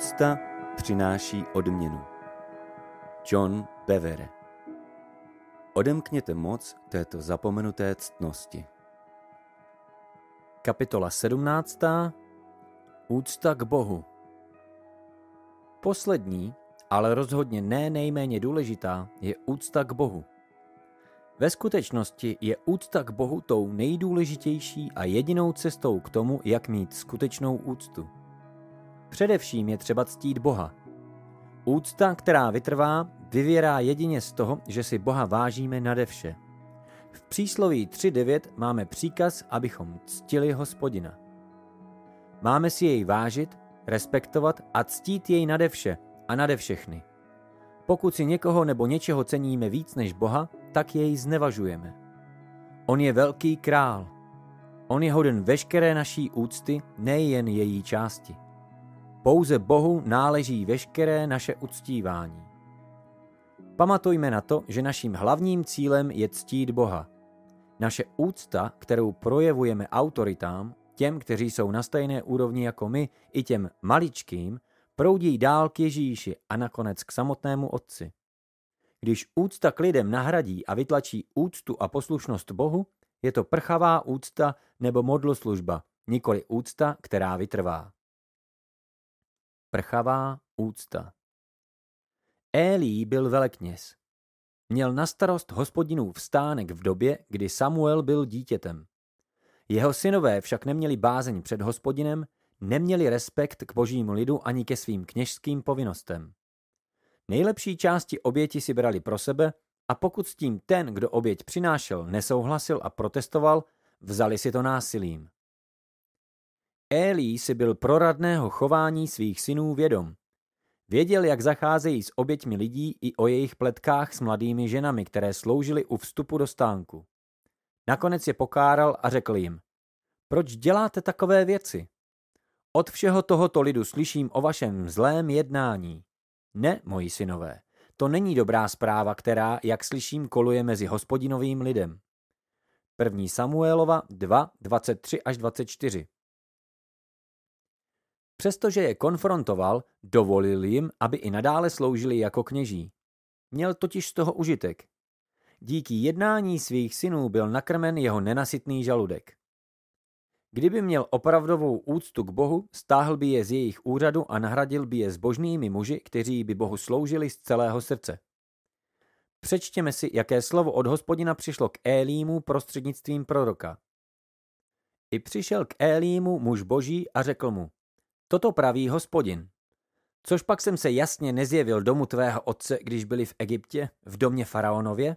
Úcta přináší odměnu. John Bevere Odemkněte moc této zapomenuté ctnosti. Kapitola 17. Úcta k Bohu. Poslední, ale rozhodně ne nejméně důležitá, je úcta k Bohu. Ve skutečnosti je úcta k Bohu tou nejdůležitější a jedinou cestou k tomu, jak mít skutečnou úctu. Především je třeba ctít Boha. Úcta, která vytrvá, vyvěrá jedině z toho, že si Boha vážíme nade vše. V přísloví 3.9 máme příkaz, abychom ctili hospodina. Máme si jej vážit, respektovat a ctít jej nade vše a nade všechny. Pokud si někoho nebo něčeho ceníme víc než Boha, tak jej znevažujeme. On je velký král. On je hoden veškeré naší úcty, nejen její části. Pouze Bohu náleží veškeré naše uctívání. Pamatujme na to, že naším hlavním cílem je ctít Boha. Naše úcta, kterou projevujeme autoritám, těm, kteří jsou na stejné úrovni jako my, i těm maličkým, proudí dál k Ježíši a nakonec k samotnému Otci. Když úcta k lidem nahradí a vytlačí úctu a poslušnost Bohu, je to prchavá úcta nebo modloslužba, nikoli úcta, která vytrvá. Prchavá úcta. Élí byl velekněz. Měl na starost hospodinů vstánek v době, kdy Samuel byl dítětem. Jeho synové však neměli bázeň před hospodinem, neměli respekt k božímu lidu ani ke svým kněžským povinnostem. Nejlepší části oběti si brali pro sebe a pokud s tím ten, kdo oběť přinášel, nesouhlasil a protestoval, vzali si to násilím. Élí si byl proradného chování svých synů vědom. Věděl, jak zacházejí s oběťmi lidí i o jejich pletkách s mladými ženami, které sloužily u vstupu do stánku. Nakonec je pokáral a řekl jim, proč děláte takové věci? Od všeho tohoto lidu slyším o vašem zlém jednání. Ne, moji synové, to není dobrá zpráva, která, jak slyším, koluje mezi hospodinovým lidem. 1. Samuelova 2, 23 až 24 Přestože je konfrontoval, dovolil jim, aby i nadále sloužili jako kněží. Měl totiž z toho užitek. Díky jednání svých synů byl nakrmen jeho nenasytný žaludek. Kdyby měl opravdovou úctu k Bohu, stáhl by je z jejich úřadu a nahradil by je zbožnými muži, kteří by Bohu sloužili z celého srdce. Přečtěme si, jaké slovo od hospodina přišlo k Élímu prostřednictvím proroka. I přišel k Élímu muž boží a řekl mu, Toto praví hospodin. Což pak jsem se jasně nezjevil domu tvého otce, když byli v Egyptě, v domě faraonově?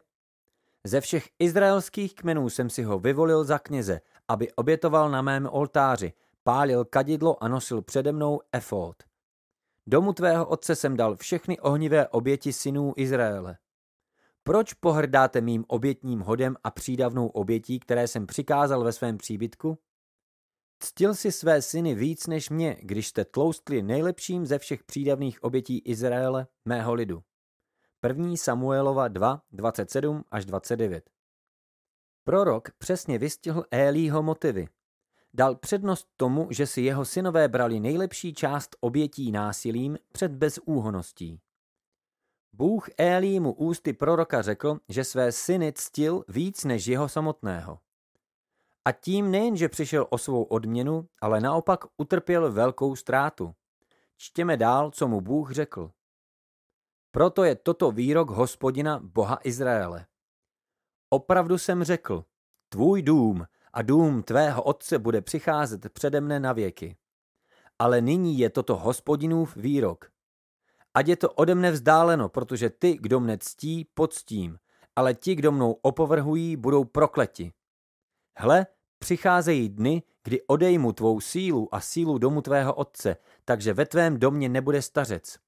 Ze všech izraelských kmenů jsem si ho vyvolil za kněze, aby obětoval na mém oltáři, pálil kadidlo a nosil přede mnou efód. Domu tvého otce jsem dal všechny ohnivé oběti synů Izraele. Proč pohrdáte mým obětním hodem a přídavnou obětí, které jsem přikázal ve svém příbytku? Ctil si své syny víc než mě, když jste tloustli nejlepším ze všech přídavných obětí Izraele, mého lidu. 1. Samuelova 2, 27 až 29. Prorok přesně vystihl Élího motivy. Dal přednost tomu, že si jeho synové brali nejlepší část obětí násilím před bezúhoností. Bůh Élímu ústy proroka řekl, že své syny ctil víc než jeho samotného. A tím nejenže přišel o svou odměnu, ale naopak utrpěl velkou ztrátu. Čtěme dál, co mu Bůh řekl. Proto je toto výrok hospodina Boha Izraele. Opravdu jsem řekl, tvůj dům a dům tvého otce bude přicházet přede mne na věky. Ale nyní je toto hospodinův výrok. Ať je to ode mne vzdáleno, protože ty, kdo mne ctí, poctím, ale ti, kdo mnou opovrhují, budou prokleti. Hle, přicházejí dny, kdy odejmu tvou sílu a sílu domu tvého otce, takže ve tvém domě nebude stařec.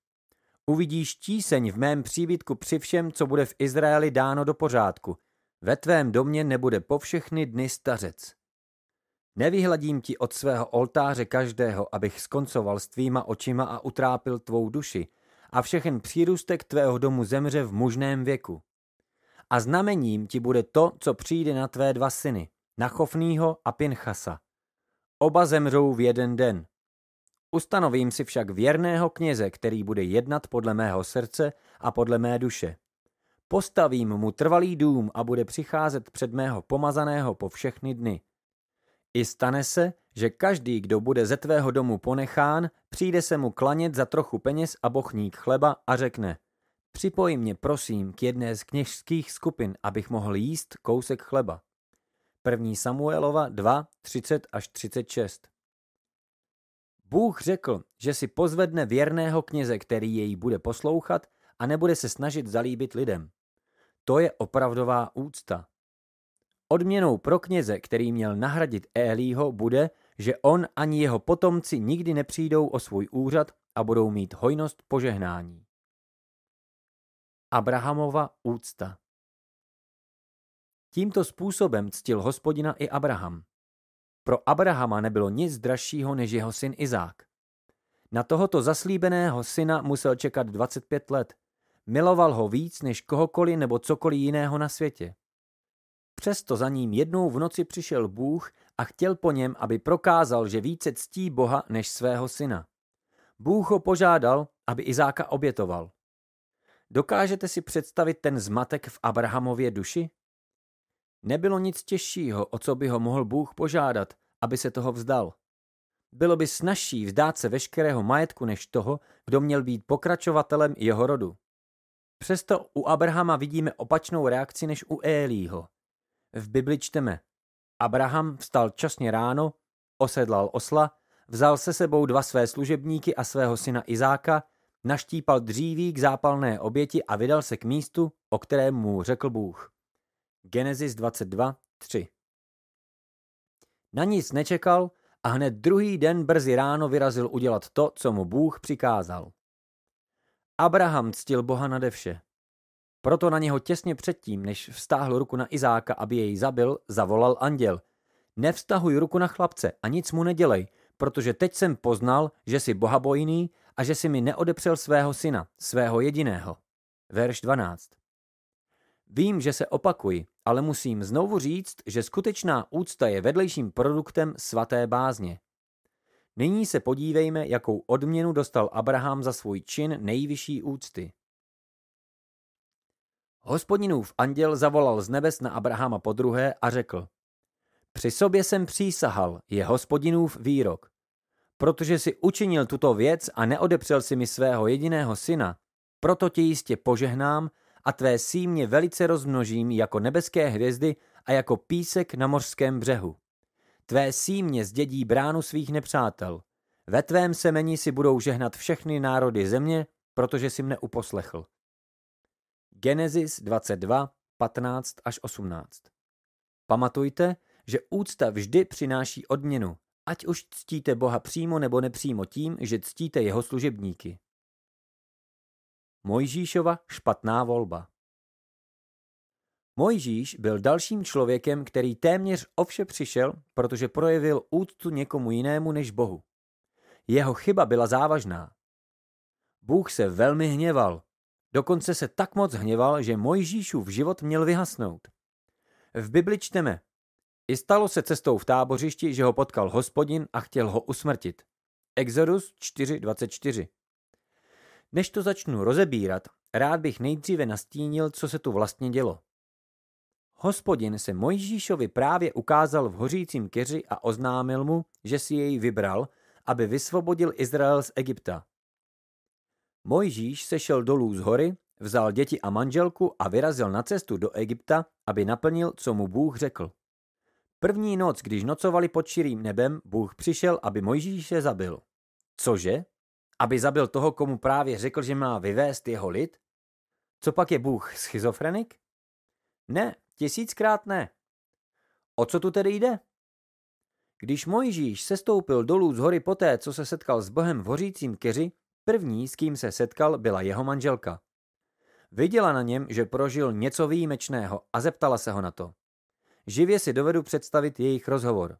Uvidíš tíseň v mém příbytku při všem, co bude v Izraeli dáno do pořádku. Ve tvém domě nebude po všechny dny stařec. Nevyhladím ti od svého oltáře každého, abych skoncoval s tvýma očima a utrápil tvou duši, a všechen přírůstek tvého domu zemře v mužném věku. A znamením ti bude to, co přijde na tvé dva syny. Nachofnýho a Pinchasa. Oba zemřou v jeden den. Ustanovím si však věrného kněze, který bude jednat podle mého srdce a podle mé duše. Postavím mu trvalý dům a bude přicházet před mého pomazaného po všechny dny. I stane se, že každý, kdo bude ze tvého domu ponechán, přijde se mu klanět za trochu peněz a bochník chleba a řekne Připoj mě prosím k jedné z kněžských skupin, abych mohl jíst kousek chleba. 1. Samuelova 2, 30 až 36. Bůh řekl, že si pozvedne věrného kněze, který jej bude poslouchat a nebude se snažit zalíbit lidem. To je opravdová úcta. Odměnou pro kněze, který měl nahradit Élího, bude, že on ani jeho potomci nikdy nepřijdou o svůj úřad a budou mít hojnost požehnání. Abrahamova úcta Tímto způsobem ctil hospodina i Abraham. Pro Abrahama nebylo nic dražšího než jeho syn Izák. Na tohoto zaslíbeného syna musel čekat 25 let. Miloval ho víc než kohokoliv nebo cokoliv jiného na světě. Přesto za ním jednou v noci přišel Bůh a chtěl po něm, aby prokázal, že více ctí Boha než svého syna. Bůh ho požádal, aby Izáka obětoval. Dokážete si představit ten zmatek v Abrahamově duši? Nebylo nic těžšího, o co by ho mohl Bůh požádat, aby se toho vzdal. Bylo by snažší vzdát se veškerého majetku než toho, kdo měl být pokračovatelem jeho rodu. Přesto u Abrahama vidíme opačnou reakci než u Élího. V Bibli čteme, Abraham vstal časně ráno, osedlal osla, vzal se sebou dva své služebníky a svého syna Izáka, naštípal dříví k zápalné oběti a vydal se k místu, o kterém mu řekl Bůh. Genesis 22, 3. Na nic nečekal a hned druhý den brzy ráno vyrazil udělat to, co mu Bůh přikázal. Abraham ctil Boha nade vše. Proto na něho těsně předtím, než vztáhl ruku na Izáka, aby jej zabil, zavolal anděl. Nevztahuj ruku na chlapce a nic mu nedělej, protože teď jsem poznal, že jsi bohabojný a že si mi neodepřel svého syna, svého jediného. Verš 12. Vím, že se opakuji, ale musím znovu říct, že skutečná úcta je vedlejším produktem svaté bázně. Nyní se podívejme, jakou odměnu dostal Abraham za svůj čin nejvyšší úcty. Hospodinův anděl zavolal z nebes na Abrahama podruhé a řekl Při sobě jsem přísahal, je hospodinův výrok. Protože si učinil tuto věc a neodepřel si mi svého jediného syna, proto tě jistě požehnám a tvé símě velice rozmnožím jako nebeské hvězdy a jako písek na mořském břehu. Tvé símě zdědí bránu svých nepřátel. Ve tvém semeni si budou žehnat všechny národy země, protože si mne uposlechl. Genesis 22, 15 až 18 Pamatujte, že úcta vždy přináší odměnu, ať už ctíte Boha přímo nebo nepřímo tím, že ctíte jeho služebníky. Mojžíšova špatná volba. Mojžíš byl dalším člověkem, který téměř o vše přišel, protože projevil úctu někomu jinému než Bohu. Jeho chyba byla závažná. Bůh se velmi hněval. Dokonce se tak moc hněval, že Mojžíšův život měl vyhasnout. V Bibli čteme. I stalo se cestou v tábořišti, že ho potkal hospodin a chtěl ho usmrtit. Exodus 4.24 než to začnu rozebírat, rád bych nejdříve nastínil, co se tu vlastně dělo. Hospodin se Mojžíšovi právě ukázal v hořícím keři a oznámil mu, že si jej vybral, aby vysvobodil Izrael z Egypta. Mojžíš sešel dolů z hory, vzal děti a manželku a vyrazil na cestu do Egypta, aby naplnil, co mu Bůh řekl. První noc, když nocovali pod širým nebem, Bůh přišel, aby Mojžíše zabil. Cože? aby zabil toho, komu právě řekl, že má vyvést jeho lid? Co pak je Bůh schizofrenik? Ne, tisíckrát ne. O co tu tedy jde? Když Mojžíš sestoupil dolů z hory poté, co se setkal s Bohem v hořícím keři, první, s kým se setkal, byla jeho manželka. Viděla na něm, že prožil něco výjimečného a zeptala se ho na to. Živě si dovedu představit jejich rozhovor.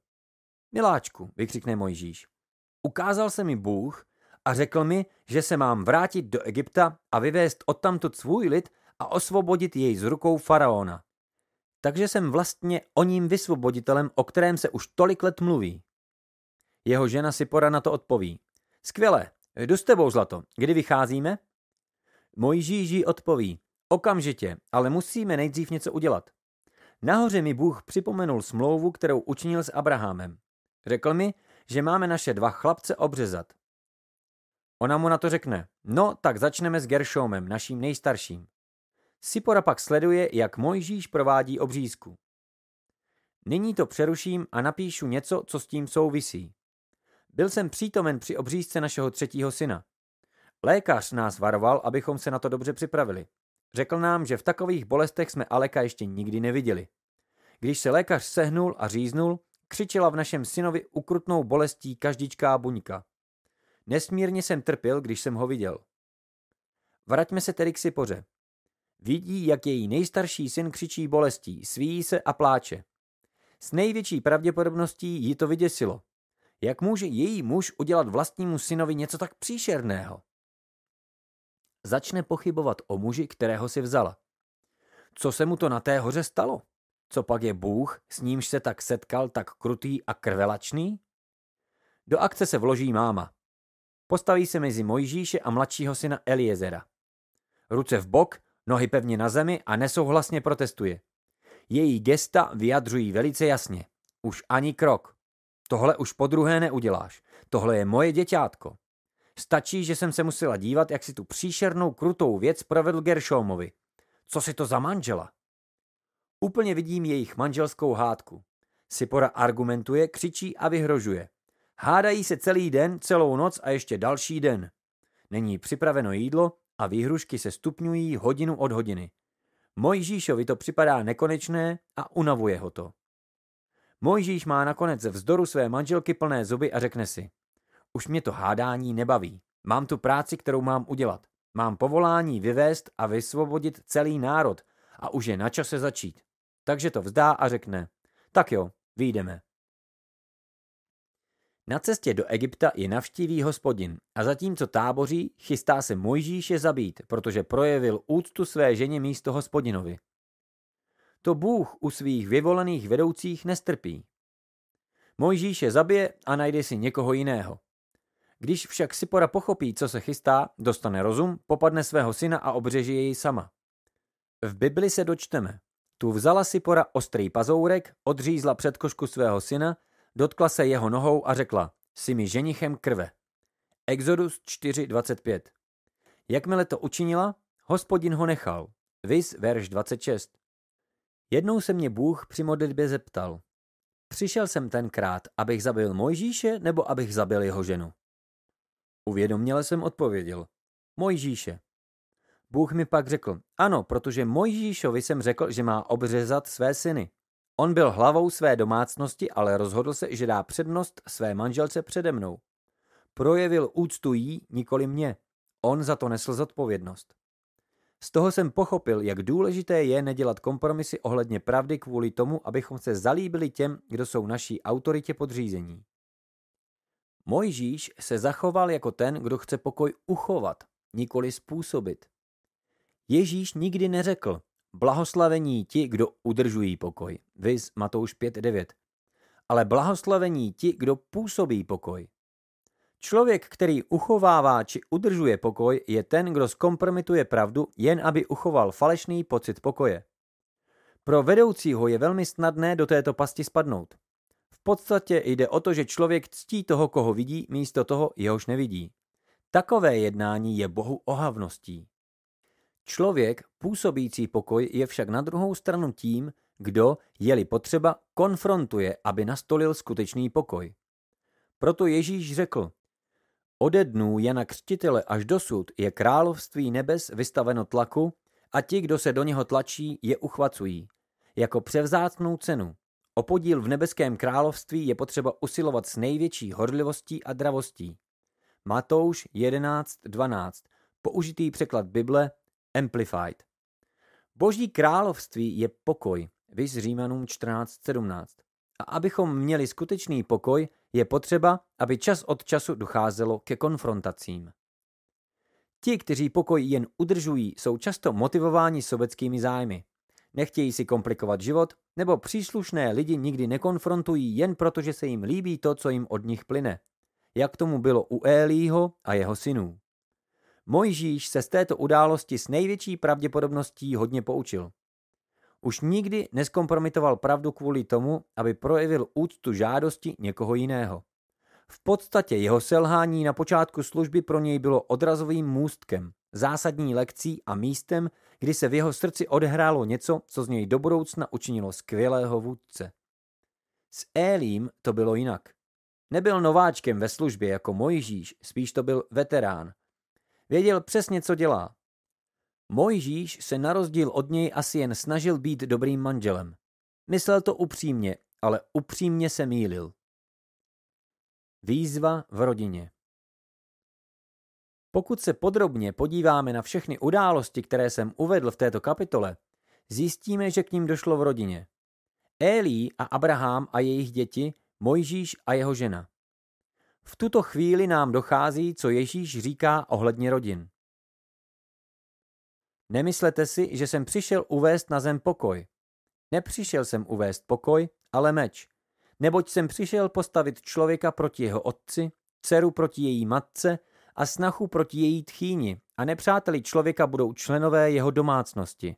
Miláčku, vykřikne Mojžíš. Ukázal se mi Bůh, a řekl mi, že se mám vrátit do Egypta a vyvést odtamtud svůj lid a osvobodit jej z rukou faraona. Takže jsem vlastně o ním vysvoboditelem, o kterém se už tolik let mluví. Jeho žena Sipora na to odpoví. Skvěle, jdu s tebou, zlato. Kdy vycházíme? žíží odpoví. Okamžitě, ale musíme nejdřív něco udělat. Nahoře mi Bůh připomenul smlouvu, kterou učinil s Abrahamem. Řekl mi, že máme naše dva chlapce obřezat. Ona mu na to řekne, no tak začneme s Geršomem, naším nejstarším. Sipora pak sleduje, jak Mojžíš provádí obřízku. Nyní to přeruším a napíšu něco, co s tím souvisí. Byl jsem přítomen při obřízce našeho třetího syna. Lékař nás varoval, abychom se na to dobře připravili. Řekl nám, že v takových bolestech jsme Aleka ještě nikdy neviděli. Když se lékař sehnul a říznul, křičela v našem synovi ukrutnou bolestí každičká buňka. Nesmírně jsem trpěl, když jsem ho viděl. Vraťme se tedy k Sipoře. Vidí, jak její nejstarší syn křičí bolestí, svíjí se a pláče. S největší pravděpodobností ji to vyděsilo. Jak může její muž udělat vlastnímu synovi něco tak příšerného? Začne pochybovat o muži, kterého si vzala. Co se mu to na té hoře stalo? Co pak je Bůh, s nímž se tak setkal, tak krutý a krvelačný? Do akce se vloží máma. Postaví se mezi Mojžíše a mladšího syna Eliezera. Ruce v bok, nohy pevně na zemi a nesouhlasně protestuje. Její gesta vyjadřují velice jasně. Už ani krok. Tohle už po druhé neuděláš. Tohle je moje děťátko. Stačí, že jsem se musela dívat, jak si tu příšernou krutou věc provedl Geršomovi. Co si to za manžela? Úplně vidím jejich manželskou hádku. Sipora argumentuje, křičí a vyhrožuje. Hádají se celý den, celou noc a ještě další den. Není připraveno jídlo a výhrušky se stupňují hodinu od hodiny. Mojžíšovi to připadá nekonečné a unavuje ho to. Mojžíš má nakonec ze vzdoru své manželky plné zuby a řekne si, už mě to hádání nebaví. Mám tu práci, kterou mám udělat. Mám povolání vyvést a vysvobodit celý národ a už je na čase začít. Takže to vzdá a řekne, tak jo, výjdeme. Na cestě do Egypta je navštíví hospodin a zatímco táboří, chystá se mojžíše zabít, protože projevil úctu své ženě místo hospodinovi. To Bůh u svých vyvolených vedoucích nestrpí. Mojžíše zabije a najde si někoho jiného. Když však Sipora pochopí, co se chystá, dostane rozum, popadne svého syna a obřeží jej sama. V Bibli se dočteme. Tu vzala Sipora ostrý pazourek, odřízla předkošku svého syna dotkla se jeho nohou a řekla, jsi mi ženichem krve. Exodus 4.25 Jakmile to učinila, hospodin ho nechal. Vis verš 26. Jednou se mě Bůh při modlitbě zeptal. Přišel jsem tenkrát, abych zabil Mojžíše nebo abych zabil jeho ženu? Uvědoměle jsem odpověděl. Mojžíše. Bůh mi pak řekl, ano, protože Mojžíšovi jsem řekl, že má obřezat své syny. On byl hlavou své domácnosti, ale rozhodl se, že dá přednost své manželce přede mnou. Projevil úctu jí, nikoli mě. On za to nesl zodpovědnost. Z toho jsem pochopil, jak důležité je nedělat kompromisy ohledně pravdy kvůli tomu, abychom se zalíbili těm, kdo jsou naší autoritě podřízení. Mojžíš se zachoval jako ten, kdo chce pokoj uchovat, nikoli způsobit. Ježíš nikdy neřekl, Blahoslavení ti, kdo udržují pokoj. Viz Matouš 5.9. Ale blahoslavení ti, kdo působí pokoj. Člověk, který uchovává či udržuje pokoj, je ten, kdo zkompromituje pravdu, jen aby uchoval falešný pocit pokoje. Pro vedoucího je velmi snadné do této pasti spadnout. V podstatě jde o to, že člověk ctí toho, koho vidí, místo toho, jehož nevidí. Takové jednání je Bohu ohavností. Člověk působící pokoj je však na druhou stranu tím, kdo, je-li potřeba, konfrontuje, aby nastolil skutečný pokoj. Proto Ježíš řekl, Ode dnů Jana Křtitele až dosud je království nebes vystaveno tlaku a ti, kdo se do něho tlačí, je uchvacují. Jako převzácnou cenu. O podíl v nebeském království je potřeba usilovat s největší horlivostí a dravostí. Matouš 11.12. Použitý překlad Bible Amplified. Boží království je pokoj, vys Římanům 14.17. A abychom měli skutečný pokoj, je potřeba, aby čas od času docházelo ke konfrontacím. Ti, kteří pokoj jen udržují, jsou často motivováni sobeckými zájmy. Nechtějí si komplikovat život, nebo příslušné lidi nikdy nekonfrontují jen proto, že se jim líbí to, co jim od nich plyne. Jak tomu bylo u Élího a jeho synů. Mojžíš se z této události s největší pravděpodobností hodně poučil. Už nikdy neskompromitoval pravdu kvůli tomu, aby projevil úctu žádosti někoho jiného. V podstatě jeho selhání na počátku služby pro něj bylo odrazovým můstkem, zásadní lekcí a místem, kdy se v jeho srdci odehrálo něco, co z něj do budoucna učinilo skvělého vůdce. S Élím to bylo jinak. Nebyl nováčkem ve službě jako Mojžíš, spíš to byl veterán – Věděl přesně, co dělá. Mojžíš se na rozdíl od něj asi jen snažil být dobrým manželem. Myslel to upřímně, ale upřímně se mýlil. Výzva v rodině Pokud se podrobně podíváme na všechny události, které jsem uvedl v této kapitole, zjistíme, že k ním došlo v rodině. Élí a Abraham a jejich děti, Mojžíš a jeho žena. V tuto chvíli nám dochází, co Ježíš říká ohledně rodin. Nemyslete si, že jsem přišel uvést na zem pokoj. Nepřišel jsem uvést pokoj, ale meč. Neboť jsem přišel postavit člověka proti jeho otci, dceru proti její matce a snachu proti její tchýni a nepřáteli člověka budou členové jeho domácnosti.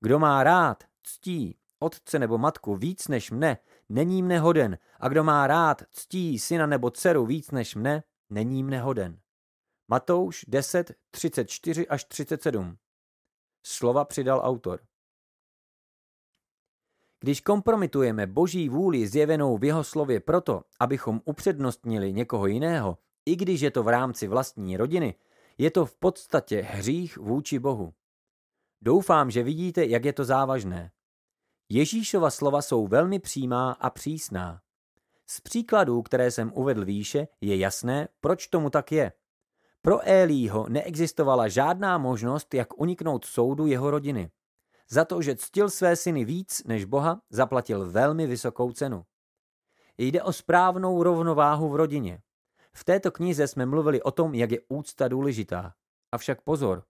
Kdo má rád, ctí, otce nebo matku víc než mne, není mne hoden a kdo má rád, ctí syna nebo dceru víc než mne, není mne hoden. Matouš 10, 34 až 37. Slova přidal autor. Když kompromitujeme boží vůli zjevenou v jeho slově proto, abychom upřednostnili někoho jiného, i když je to v rámci vlastní rodiny, je to v podstatě hřích vůči Bohu. Doufám, že vidíte, jak je to závažné. Ježíšova slova jsou velmi přímá a přísná. Z příkladů, které jsem uvedl výše, je jasné, proč tomu tak je. Pro Élího neexistovala žádná možnost, jak uniknout soudu jeho rodiny. Za to, že ctil své syny víc než Boha, zaplatil velmi vysokou cenu. Jde o správnou rovnováhu v rodině. V této knize jsme mluvili o tom, jak je úcta důležitá. Avšak pozor.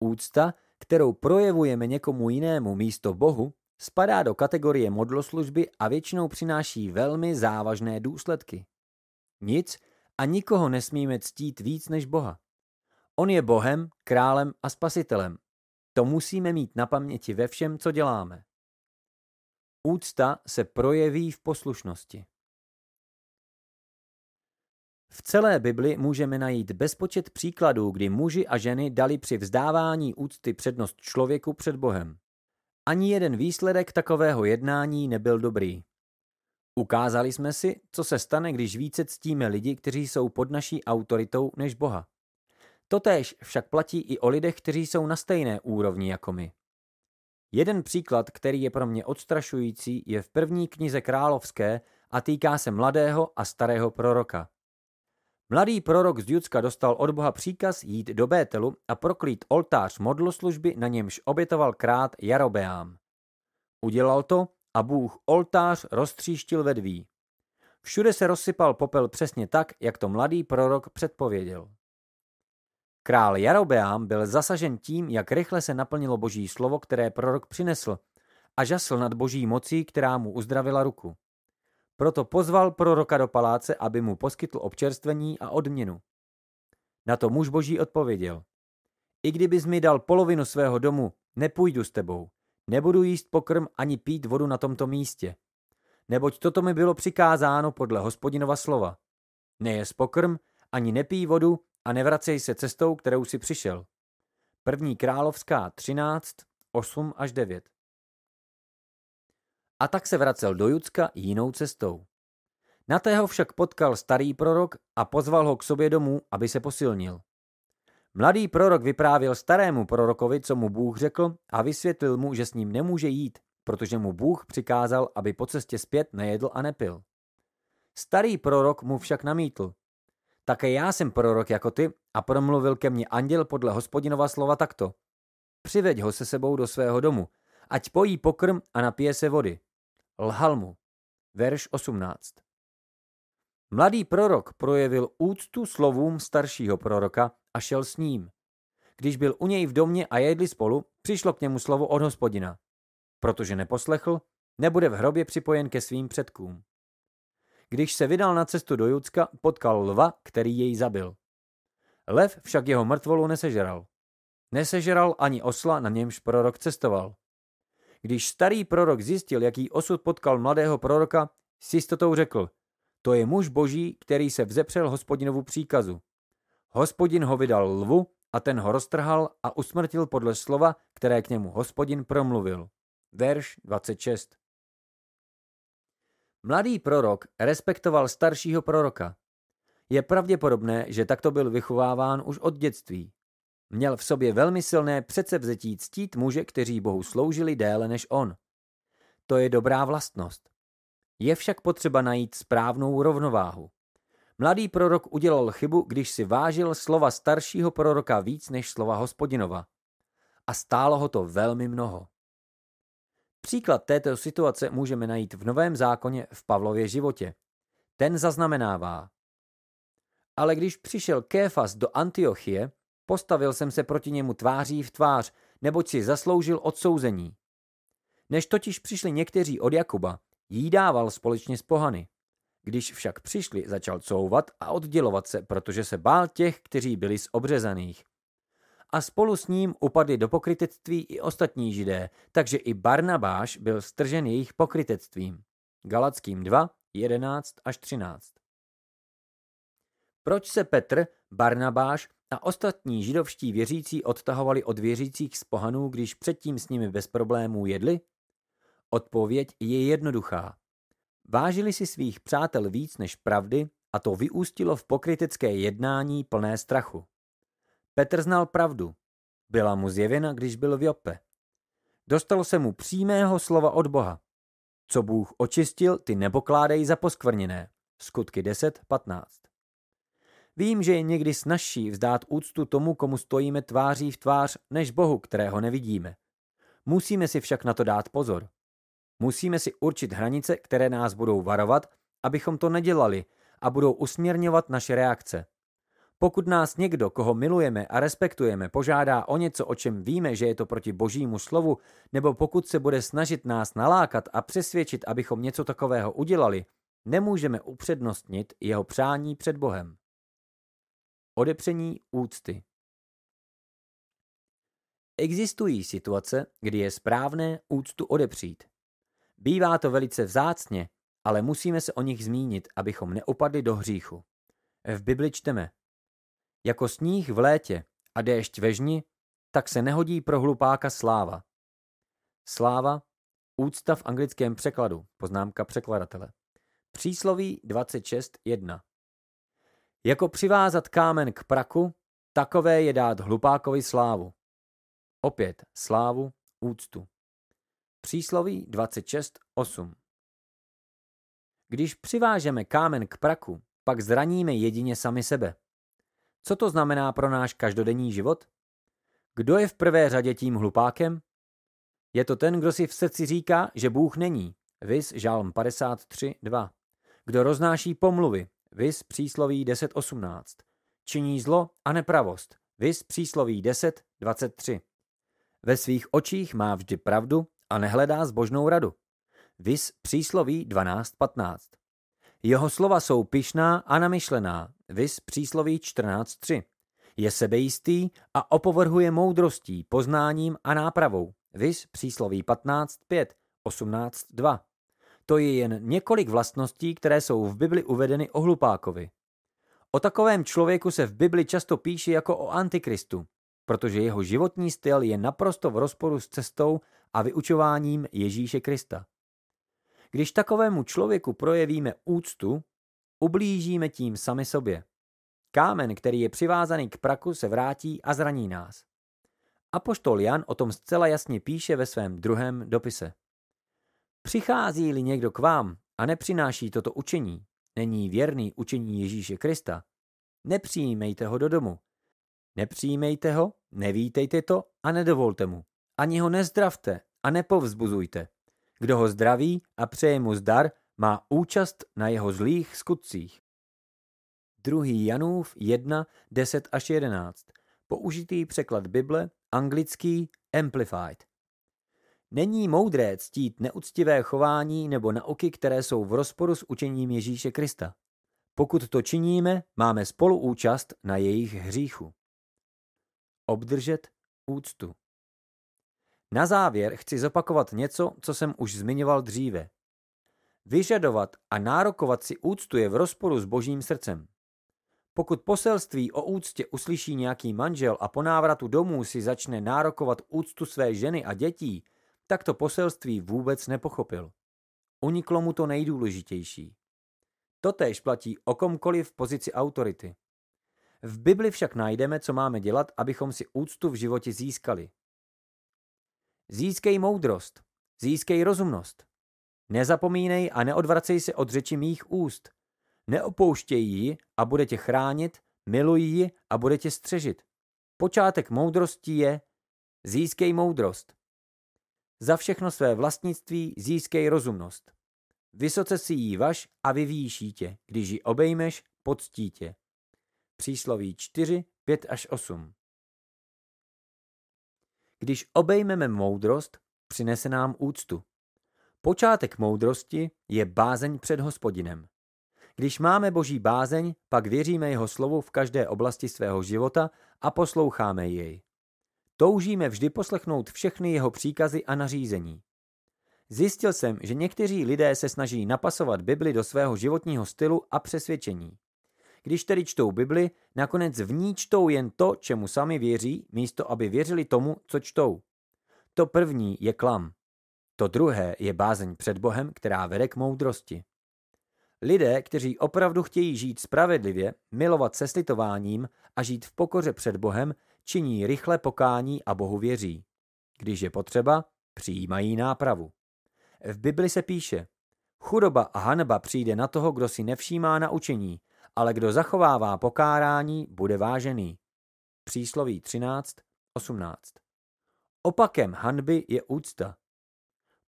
Úcta, kterou projevujeme někomu jinému místo Bohu, Spadá do kategorie modloslužby a většinou přináší velmi závažné důsledky. Nic a nikoho nesmíme ctít víc než Boha. On je Bohem, králem a spasitelem. To musíme mít na paměti ve všem, co děláme. Úcta se projeví v poslušnosti. V celé Bibli můžeme najít bezpočet příkladů, kdy muži a ženy dali při vzdávání úcty přednost člověku před Bohem. Ani jeden výsledek takového jednání nebyl dobrý. Ukázali jsme si, co se stane, když více ctíme lidi, kteří jsou pod naší autoritou než Boha. Totéž však platí i o lidech, kteří jsou na stejné úrovni jako my. Jeden příklad, který je pro mě odstrašující, je v první knize Královské a týká se mladého a starého proroka. Mladý prorok z Judska dostal od Boha příkaz jít do Bételu a proklít oltář modloslužby, na němž obětoval krát Jarobeám. Udělal to a Bůh oltář roztříštil vedví. Všude se rozsypal popel přesně tak, jak to mladý prorok předpověděl. Král Jarobeám byl zasažen tím, jak rychle se naplnilo boží slovo, které prorok přinesl, a žasl nad boží mocí, která mu uzdravila ruku. Proto pozval proroka do paláce, aby mu poskytl občerstvení a odměnu. Na to muž boží odpověděl. I kdybys mi dal polovinu svého domu, nepůjdu s tebou. Nebudu jíst pokrm ani pít vodu na tomto místě. Neboť toto mi bylo přikázáno podle hospodinova slova. Nejes pokrm, ani nepij vodu a nevracej se cestou, kterou si přišel. První královská 13, 8 až 9 a tak se vracel do Judska jinou cestou. Na tého však potkal starý prorok a pozval ho k sobě domů, aby se posilnil. Mladý prorok vyprávěl starému prorokovi, co mu Bůh řekl a vysvětlil mu, že s ním nemůže jít, protože mu Bůh přikázal, aby po cestě zpět nejedl a nepil. Starý prorok mu však namítl. Také já jsem prorok jako ty a promluvil ke mně anděl podle hospodinova slova takto. Přiveď ho se sebou do svého domu, ať pojí pokrm a napije se vody. Lhal mu. Verš 18. Mladý prorok projevil úctu slovům staršího proroka a šel s ním. Když byl u něj v domě a jedli spolu, přišlo k němu slovo od hospodina. Protože neposlechl, nebude v hrobě připojen ke svým předkům. Když se vydal na cestu do Judska, potkal lva, který jej zabil. Lev však jeho mrtvolu nesežeral. Nesežeral ani osla, na němž prorok cestoval. Když starý prorok zjistil, jaký osud potkal mladého proroka, s jistotou řekl, to je muž boží, který se vzepřel hospodinovu příkazu. Hospodin ho vydal lvu a ten ho roztrhal a usmrtil podle slova, které k němu hospodin promluvil. Verš 26 Mladý prorok respektoval staršího proroka. Je pravděpodobné, že takto byl vychováván už od dětství. Měl v sobě velmi silné předsevzetí ctít muže, kteří Bohu sloužili déle než on. To je dobrá vlastnost. Je však potřeba najít správnou rovnováhu. Mladý prorok udělal chybu, když si vážil slova staršího proroka víc než slova hospodinova. A stálo ho to velmi mnoho. Příklad této situace můžeme najít v Novém zákoně v Pavlově životě. Ten zaznamenává. Ale když přišel Kéfas do Antiochie, Postavil jsem se proti němu tváří v tvář, neboť si zasloužil odsouzení. Než totiž přišli někteří od Jakuba, jí dával společně s pohany. Když však přišli, začal couvat a oddělovat se, protože se bál těch, kteří byli z obřezaných. A spolu s ním upadli do pokrytectví i ostatní židé, takže i Barnabáš byl stržen jejich pokrytectvím. Galackým 2, 11 až 13. Proč se Petr, Barnabáš a ostatní židovští věřící odtahovali od věřících z pohanů, když předtím s nimi bez problémů jedli? Odpověď je jednoduchá. Vážili si svých přátel víc než pravdy a to vyústilo v pokrytecké jednání plné strachu. Petr znal pravdu. Byla mu zjevena, když byl v Jope. Dostalo se mu přímého slova od Boha. Co Bůh očistil, ty nepokládej za poskvrněné. Skutky 15. Vím, že je někdy snažší vzdát úctu tomu, komu stojíme tváří v tvář, než Bohu, kterého nevidíme. Musíme si však na to dát pozor. Musíme si určit hranice, které nás budou varovat, abychom to nedělali a budou usměrňovat naše reakce. Pokud nás někdo, koho milujeme a respektujeme, požádá o něco, o čem víme, že je to proti božímu slovu, nebo pokud se bude snažit nás nalákat a přesvědčit, abychom něco takového udělali, nemůžeme upřednostnit jeho přání před Bohem. Odepření úcty. Existují situace, kdy je správné úctu odepřít. Bývá to velice vzácně, ale musíme se o nich zmínit, abychom neopadli do hříchu. V Bibli čteme: Jako sníh v létě a déšť ve žni, tak se nehodí pro hlupáka sláva. Sláva, úcta v anglickém překladu, poznámka překladatele. Přísloví 26.1 jako přivázat kámen k praku, takové je dát hlupákovi slávu. Opět slávu, úctu. Přísloví 26.8 Když přivážeme kámen k praku, pak zraníme jedině sami sebe. Co to znamená pro náš každodenní život? Kdo je v prvé řadě tím hlupákem? Je to ten, kdo si v srdci říká, že Bůh není. Vys Žálm 53.2. Kdo roznáší pomluvy, Vys přísloví 10.18. Činí zlo a nepravost. Vys přísloví 10.23. Ve svých očích má vždy pravdu a nehledá zbožnou radu. Vys přísloví 12.15. Jeho slova jsou pyšná a namyšlená. Vys přísloví 14.3. Je sebejistý a opovrhuje moudrostí, poznáním a nápravou. Vys přísloví 15.5, 18.2. To je jen několik vlastností, které jsou v Bibli uvedeny o hlupákovi. O takovém člověku se v Bibli často píše jako o antikristu, protože jeho životní styl je naprosto v rozporu s cestou a vyučováním Ježíše Krista. Když takovému člověku projevíme úctu, ublížíme tím sami sobě. Kámen, který je přivázaný k praku, se vrátí a zraní nás. Apoštol Jan o tom zcela jasně píše ve svém druhém dopise. Přichází-li někdo k vám a nepřináší toto učení, není věrný učení Ježíše Krista, nepřijímejte ho do domu. Nepřijímejte ho, nevítejte to a nedovolte mu. Ani ho nezdravte a nepovzbuzujte. Kdo ho zdraví a přeje mu zdar, má účast na jeho zlých skutcích. 2. Janův 1, 10 až 11. Použitý překlad Bible, anglický Amplified. Není moudré ctít neuctivé chování nebo nauky, které jsou v rozporu s učením Ježíše Krista. Pokud to činíme, máme spoluúčast na jejich hříchu. Obdržet úctu. Na závěr chci zopakovat něco, co jsem už zmiňoval dříve. Vyžadovat a nárokovat si úctu je v rozporu s božím srdcem. Pokud poselství o úctě uslyší nějaký manžel a po návratu domů si začne nárokovat úctu své ženy a dětí, tak to poselství vůbec nepochopil. Uniklo mu to nejdůležitější. Totež platí o komkoliv v pozici autority. V Bibli však najdeme, co máme dělat, abychom si úctu v životě získali. Získej moudrost, získej rozumnost. Nezapomínej a neodvracej se od řeči mých úst. Neopouštěj ji a bude tě chránit, miluj ji a bude tě střežit. Počátek moudrosti je získej moudrost. Za všechno své vlastnictví získej rozumnost. Vysoce si jí vaš a vyvýší tě, když ji obejmeš, poctí tě. Přísloví 4, 5 až 8. Když obejmeme moudrost, přinese nám úctu. Počátek moudrosti je bázeň před hospodinem. Když máme boží bázeň, pak věříme jeho slovu v každé oblasti svého života a posloucháme jej. Toužíme vždy poslechnout všechny jeho příkazy a nařízení. Zjistil jsem, že někteří lidé se snaží napasovat Bibli do svého životního stylu a přesvědčení. Když tedy čtou Bibli, nakonec v ní čtou jen to, čemu sami věří, místo aby věřili tomu, co čtou. To první je klam. To druhé je bázeň před Bohem, která vede k moudrosti. Lidé, kteří opravdu chtějí žít spravedlivě, milovat se slitováním a žít v pokoře před Bohem, činí rychle pokání a Bohu věří. Když je potřeba, přijímají nápravu. V Bibli se píše, chudoba a hanba přijde na toho, kdo si nevšímá na učení, ale kdo zachovává pokárání, bude vážený. Přísloví 13, 18. Opakem hanby je úcta.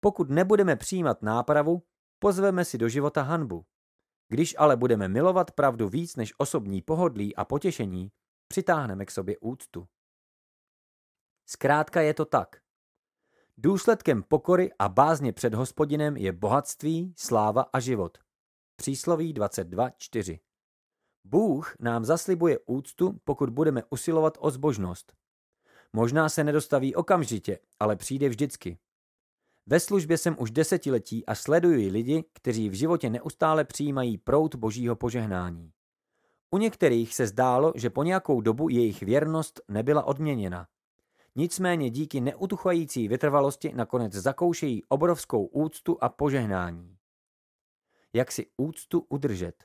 Pokud nebudeme přijímat nápravu, pozveme si do života hanbu. Když ale budeme milovat pravdu víc než osobní pohodlí a potěšení, přitáhneme k sobě úctu. Zkrátka je to tak. Důsledkem pokory a bázně před hospodinem je bohatství, sláva a život. Přísloví 22.4 Bůh nám zaslibuje úctu, pokud budeme usilovat o zbožnost. Možná se nedostaví okamžitě, ale přijde vždycky. Ve službě jsem už desetiletí a sleduji lidi, kteří v životě neustále přijímají prout božího požehnání. U některých se zdálo, že po nějakou dobu jejich věrnost nebyla odměněna. Nicméně díky neutuchající vytrvalosti nakonec zakoušejí obrovskou úctu a požehnání. Jak si úctu udržet?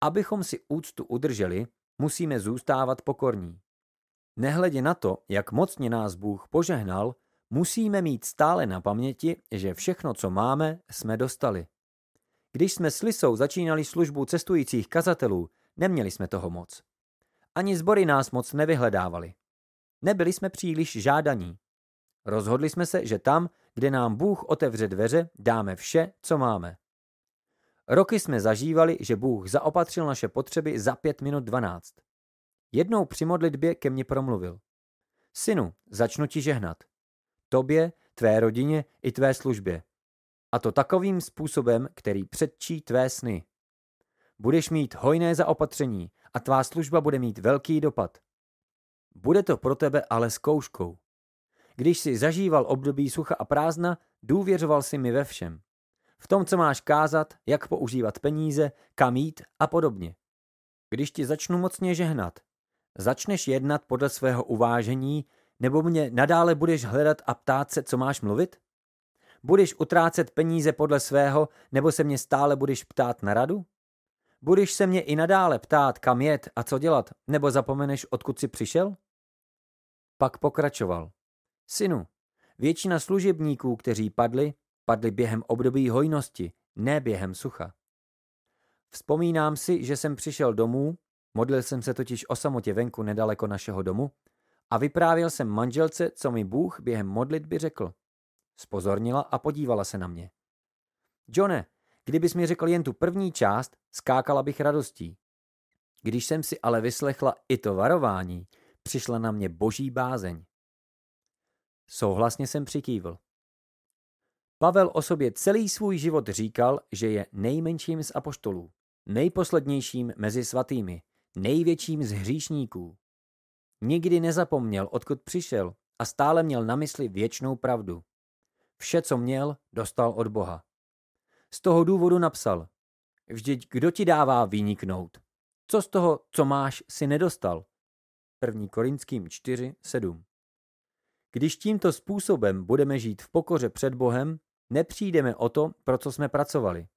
Abychom si úctu udrželi, musíme zůstávat pokorní. Nehledě na to, jak mocně nás Bůh požehnal, musíme mít stále na paměti, že všechno, co máme, jsme dostali. Když jsme s Lisou začínali službu cestujících kazatelů, neměli jsme toho moc. Ani sbory nás moc nevyhledávali. Nebyli jsme příliš žádaní. Rozhodli jsme se, že tam, kde nám Bůh otevře dveře, dáme vše, co máme. Roky jsme zažívali, že Bůh zaopatřil naše potřeby za pět minut dvanáct. Jednou při modlitbě ke mně promluvil. Synu, začnu ti žehnat. Tobě, tvé rodině i tvé službě. A to takovým způsobem, který předčí tvé sny. Budeš mít hojné zaopatření a tvá služba bude mít velký dopad. Bude to pro tebe ale zkouškou. Když jsi zažíval období sucha a prázdna, důvěřoval si mi ve všem. V tom, co máš kázat, jak používat peníze, kam jít a podobně. Když ti začnu mocně žehnat, začneš jednat podle svého uvážení, nebo mě nadále budeš hledat a ptát se, co máš mluvit? Budeš utrácet peníze podle svého, nebo se mě stále budeš ptát na radu? Budeš se mě i nadále ptát, kam jet a co dělat, nebo zapomeneš, odkud jsi přišel? Pak pokračoval. Synu, většina služebníků, kteří padli, padli během období hojnosti, ne během sucha. Vzpomínám si, že jsem přišel domů, modlil jsem se totiž o samotě venku nedaleko našeho domu, a vyprávěl jsem manželce, co mi Bůh během modlitby řekl. Spozornila a podívala se na mě. Johne, kdybys mi řekl jen tu první část, skákala bych radostí. Když jsem si ale vyslechla i to varování, přišla na mě boží bázeň. Souhlasně jsem přikývl. Pavel o sobě celý svůj život říkal, že je nejmenším z apoštolů, nejposlednějším mezi svatými, největším z hříšníků. Nikdy nezapomněl, odkud přišel a stále měl na mysli věčnou pravdu. Vše, co měl, dostal od Boha. Z toho důvodu napsal, vždyť kdo ti dává vyniknout? Co z toho, co máš, si nedostal? 1. Korinským 4, 7. Když tímto způsobem budeme žít v pokoře před Bohem, nepřijdeme o to, pro co jsme pracovali.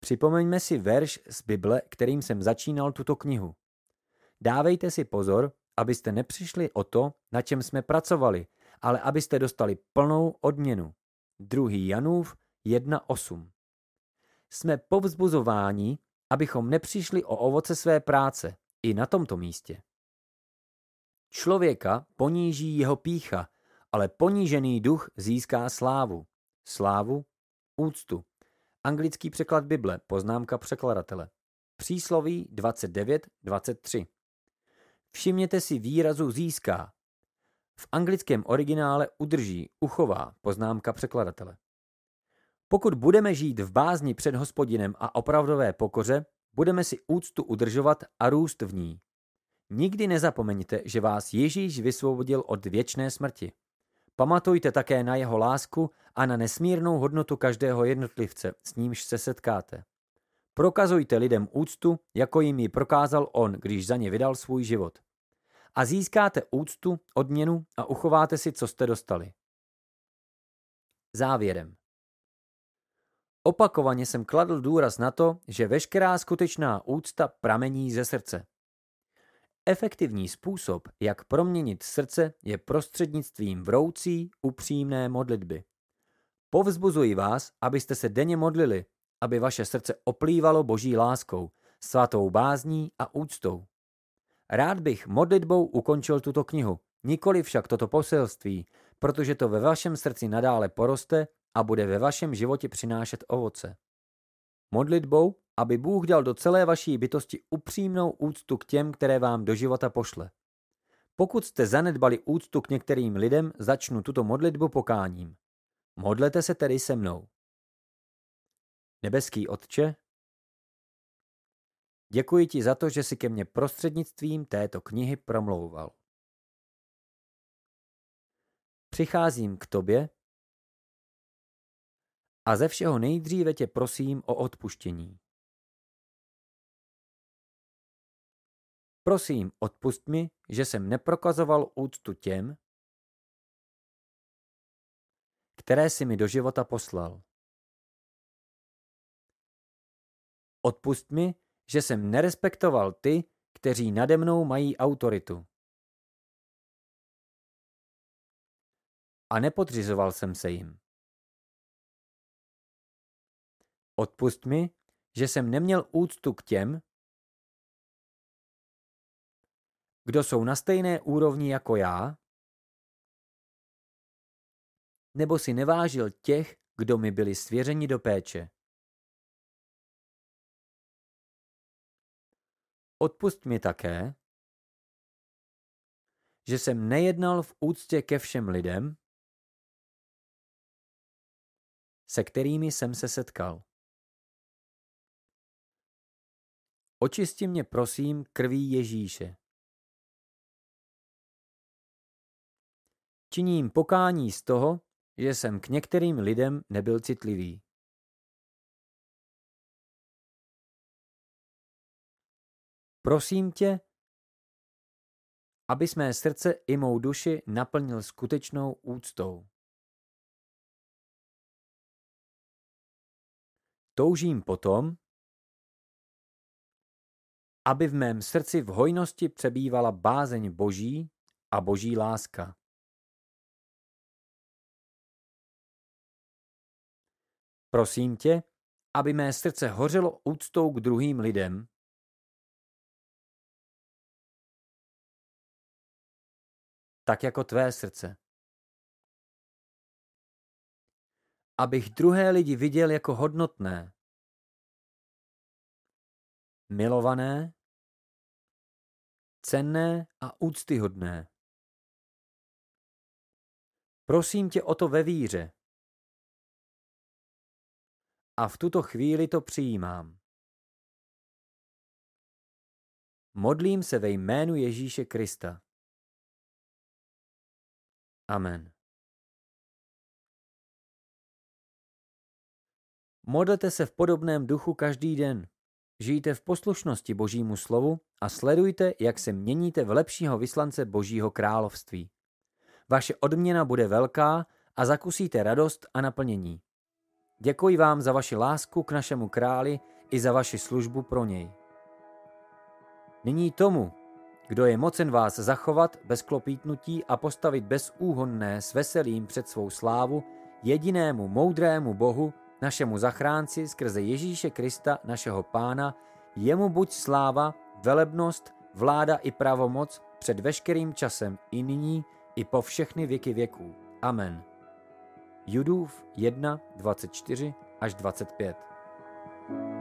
Připomeňme si verš z Bible, kterým jsem začínal tuto knihu. Dávejte si pozor, abyste nepřišli o to, na čem jsme pracovali, ale abyste dostali plnou odměnu. 2. Janův 1.8 Jsme povzbuzováni, abychom nepřišli o ovoce své práce i na tomto místě. Člověka poníží jeho pícha, ale ponížený duch získá slávu. Slávu, úctu. Anglický překlad Bible, poznámka překladatele. Přísloví 29.23 Všimněte si výrazu získá, v anglickém originále udrží, uchová poznámka překladatele. Pokud budeme žít v bázni před hospodinem a opravdové pokoře, budeme si úctu udržovat a růst v ní. Nikdy nezapomeňte, že vás Ježíš vysvobodil od věčné smrti. Pamatujte také na jeho lásku a na nesmírnou hodnotu každého jednotlivce, s nímž se setkáte. Prokazujte lidem úctu, jako jim ji prokázal on, když za ně vydal svůj život a získáte úctu, odměnu a uchováte si, co jste dostali. Závěrem. Opakovaně jsem kladl důraz na to, že veškerá skutečná úcta pramení ze srdce. Efektivní způsob, jak proměnit srdce, je prostřednictvím vroucí, upřímné modlitby. Povzbuzuji vás, abyste se denně modlili, aby vaše srdce oplývalo boží láskou, svatou bázní a úctou. Rád bych modlitbou ukončil tuto knihu, nikoli však toto poselství, protože to ve vašem srdci nadále poroste a bude ve vašem životě přinášet ovoce. Modlitbou, aby Bůh dal do celé vaší bytosti upřímnou úctu k těm, které vám do života pošle. Pokud jste zanedbali úctu k některým lidem, začnu tuto modlitbu pokáním. Modlete se tedy se mnou. Nebeský Otče, Děkuji ti za to, že si ke mně prostřednictvím této knihy promlouval. Přicházím k tobě a ze všeho nejdříve tě prosím o odpuštění. Prosím, odpust mi, že jsem neprokazoval úctu těm, které si mi do života poslal. Odpust mi, že jsem nerespektoval ty, kteří nade mnou mají autoritu. A nepodřizoval jsem se jim. Odpust mi, že jsem neměl úctu k těm, kdo jsou na stejné úrovni jako já, nebo si nevážil těch, kdo mi byli svěřeni do péče. odpust mi také, že jsem nejednal v úctě ke všem lidem, se kterými jsem se setkal. Očisti mě prosím krví Ježíše. Činím pokání z toho, že jsem k některým lidem nebyl citlivý. Prosím tě, aby jsme srdce i mou duši naplnil skutečnou úctou. Toužím potom, aby v mém srdci v hojnosti přebývala bázeň boží a boží láska. Prosím tě, aby mé srdce hořelo úctou k druhým lidem tak jako tvé srdce. Abych druhé lidi viděl jako hodnotné, milované, cenné a úctyhodné. Prosím tě o to ve víře. A v tuto chvíli to přijímám. Modlím se ve jménu Ježíše Krista. Amen. Modlete se v podobném duchu každý den. Žijte v poslušnosti Božímu slovu a sledujte, jak se měníte v lepšího vyslance Božího království. Vaše odměna bude velká a zakusíte radost a naplnění. Děkuji vám za vaši lásku k našemu králi i za vaši službu pro něj. Nyní tomu, kdo je mocen vás zachovat bez klopítnutí a postavit bezúhonné s veselím před svou slávu, jedinému moudrému Bohu, našemu zachránci skrze Ježíše Krista, našeho Pána, jemu buď sláva, velebnost, vláda i pravomoc před veškerým časem i nyní, i po všechny věky věků. Amen. Judův 1, 24 až 25